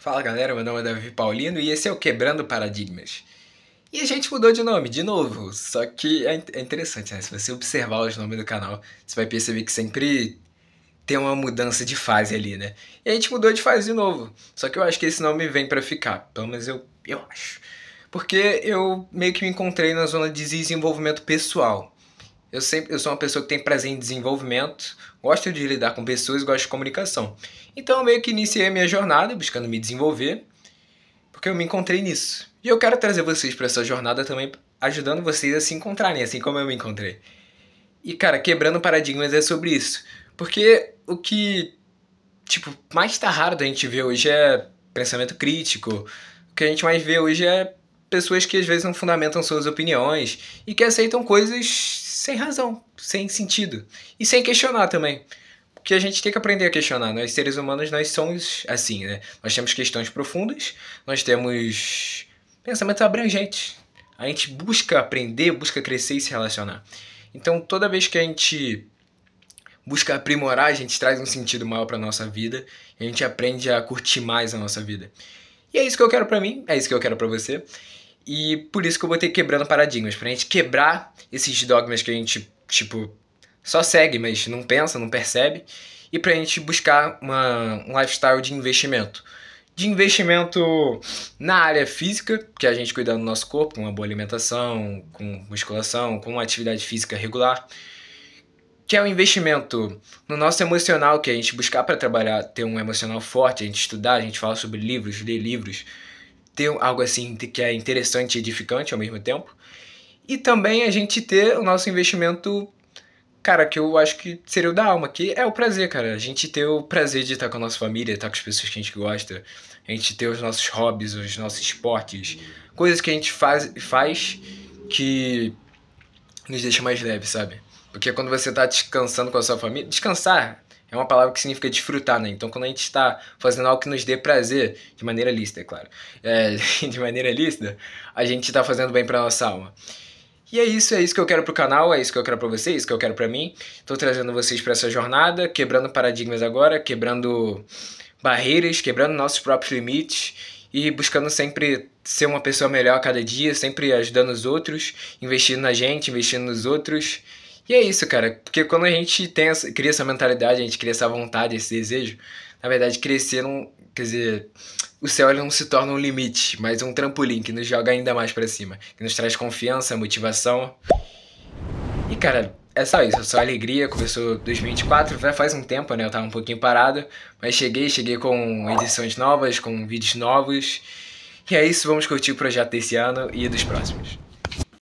Fala galera, meu nome é Davi Paulino e esse é o Quebrando Paradigmas. E a gente mudou de nome, de novo, só que é, é interessante, né? Se você observar os nomes do canal, você vai perceber que sempre tem uma mudança de fase ali, né? E a gente mudou de fase de novo, só que eu acho que esse nome vem para ficar, pelo menos eu, eu acho. Porque eu meio que me encontrei na zona de desenvolvimento pessoal. Eu sempre eu sou uma pessoa que tem prazer em desenvolvimento, gosto de lidar com pessoas, gosto de comunicação. Então eu meio que iniciei a minha jornada buscando me desenvolver, porque eu me encontrei nisso. E eu quero trazer vocês para essa jornada também, ajudando vocês a se encontrarem, assim como eu me encontrei. E cara, quebrando paradigmas é sobre isso. Porque o que tipo mais tá raro da gente ver hoje é pensamento crítico. O que a gente mais vê hoje é pessoas que às vezes não fundamentam suas opiniões e que aceitam coisas sem razão, sem sentido e sem questionar também. Porque a gente tem que aprender a questionar. Nós seres humanos nós somos assim, né? Nós temos questões profundas, nós temos pensamentos abrangentes. A gente busca aprender, busca crescer e se relacionar. Então, toda vez que a gente busca aprimorar, a gente traz um sentido maior para nossa vida, a gente aprende a curtir mais a nossa vida. E é isso que eu quero para mim, é isso que eu quero para você. E por isso que eu botei quebrando paradigmas, pra gente quebrar esses dogmas que a gente, tipo, só segue, mas não pensa, não percebe, e pra gente buscar uma, um lifestyle de investimento. De investimento na área física, que é a gente cuida do nosso corpo, com uma boa alimentação, com musculação, com uma atividade física regular que é o um investimento no nosso emocional, que é a gente buscar para trabalhar, ter um emocional forte, a gente estudar, a gente falar sobre livros, ler livros, ter algo assim que é interessante e edificante ao mesmo tempo. E também a gente ter o nosso investimento, cara, que eu acho que seria o da alma, que é o prazer, cara. A gente ter o prazer de estar com a nossa família, estar com as pessoas que a gente gosta, a gente ter os nossos hobbies, os nossos esportes, coisas que a gente faz, faz que nos deixa mais leve, sabe? Porque quando você tá descansando com a sua família. Descansar é uma palavra que significa desfrutar, né? Então, quando a gente está fazendo algo que nos dê prazer, de maneira lícita, é claro, é, de maneira lícita, a gente está fazendo bem para nossa alma. E é isso, é isso que eu quero pro canal, é isso que eu quero para vocês, é isso que eu quero para mim. Tô trazendo vocês para essa jornada, quebrando paradigmas agora, quebrando barreiras, quebrando nossos próprios limites e buscando sempre ser uma pessoa melhor a cada dia, sempre ajudando os outros, investindo na gente, investindo nos outros e é isso, cara. Porque quando a gente tem essa, cria essa mentalidade, a gente cria essa vontade, esse desejo, na verdade, crescer não. Quer dizer, o céu não se torna um limite, mas um trampolim que nos joga ainda mais para cima, que nos traz confiança, motivação. E, cara, é só isso, só alegria. Começou 2024, já faz um tempo, né? Eu tava um pouquinho parado, mas cheguei, cheguei com edições novas, com vídeos novos. E é isso, vamos curtir o projeto desse ano e dos próximos.